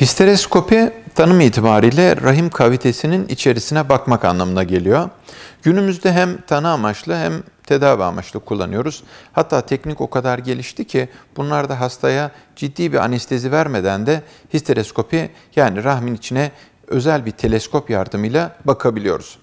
Histereskopi tanım itibariyle rahim kavitesinin içerisine bakmak anlamına geliyor. Günümüzde hem tanı amaçlı hem tedavi amaçlı kullanıyoruz. Hatta teknik o kadar gelişti ki bunlar da hastaya ciddi bir anestezi vermeden de histereskopi yani rahmin içine özel bir teleskop yardımıyla bakabiliyoruz.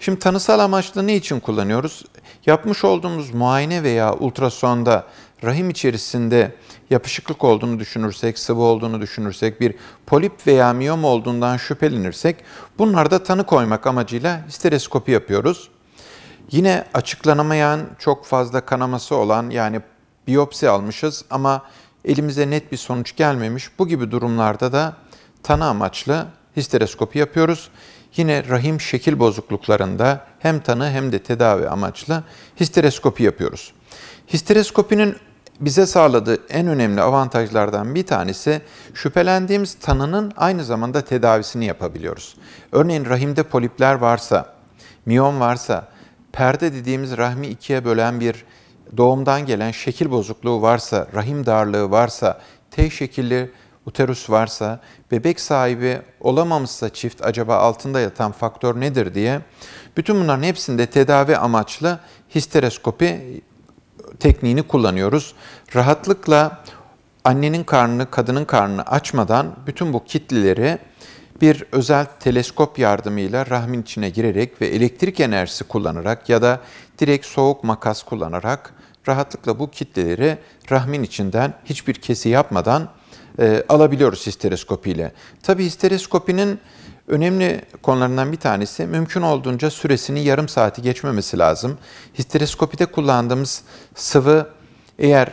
Şimdi tanısal amaçlı ne için kullanıyoruz? Yapmış olduğumuz muayene veya ultrasonda rahim içerisinde yapışıklık olduğunu düşünürsek, sıvı olduğunu düşünürsek, bir polip veya miyom olduğundan şüphelenirsek bunlarda tanı koymak amacıyla histereskopi yapıyoruz. Yine açıklanamayan, çok fazla kanaması olan yani biyopsi almışız ama elimize net bir sonuç gelmemiş. Bu gibi durumlarda da tanı amaçlı histereskopi yapıyoruz. Yine rahim şekil bozukluklarında hem tanı hem de tedavi amaçlı histereskopi yapıyoruz. Histereskopinin bize sağladığı en önemli avantajlardan bir tanesi şüphelendiğimiz tanının aynı zamanda tedavisini yapabiliyoruz. Örneğin rahimde polipler varsa, miyom varsa, perde dediğimiz rahmi ikiye bölen bir doğumdan gelen şekil bozukluğu varsa, rahim darlığı varsa, T şekilli uterus varsa, bebek sahibi olamamışsa çift acaba altında yatan faktör nedir diye bütün bunların hepsinde tedavi amaçlı histeroskopi tekniğini kullanıyoruz. Rahatlıkla annenin karnını, kadının karnını açmadan bütün bu kitlileri bir özel teleskop yardımıyla rahmin içine girerek ve elektrik enerjisi kullanarak ya da direkt soğuk makas kullanarak rahatlıkla bu kitleleri rahmin içinden hiçbir kesi yapmadan e, alabiliyoruz ile. Tabi histereskopinin Önemli konularından bir tanesi mümkün olduğunca süresini yarım saati geçmemesi lazım. Histereskopide kullandığımız sıvı eğer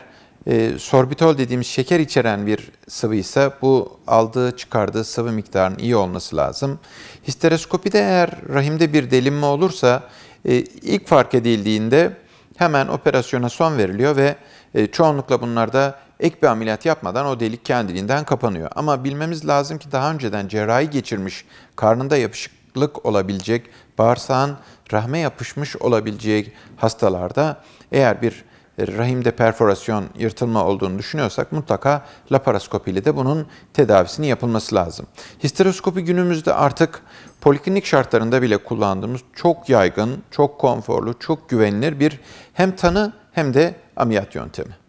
e, sorbitol dediğimiz şeker içeren bir sıvı ise, bu aldığı çıkardığı sıvı miktarının iyi olması lazım. Histereskopide eğer rahimde bir delinme olursa e, ilk fark edildiğinde hemen operasyona son veriliyor ve e, çoğunlukla bunlarda ek bir ameliyat yapmadan o delik kendiliğinden kapanıyor. Ama bilmemiz lazım ki daha önceden cerrahi geçirmiş, karnında yapışıklık olabilecek, bağırsağın rahme yapışmış olabileceği hastalarda eğer bir e, rahimde perforasyon, yırtılma olduğunu düşünüyorsak mutlaka laparoskopi ile de bunun tedavisini yapılması lazım. Histeroskopi günümüzde artık poliklinik şartlarında bile kullandığımız çok yaygın, çok konforlu, çok güvenilir bir hem tanı hem de ameliyat yöntemi.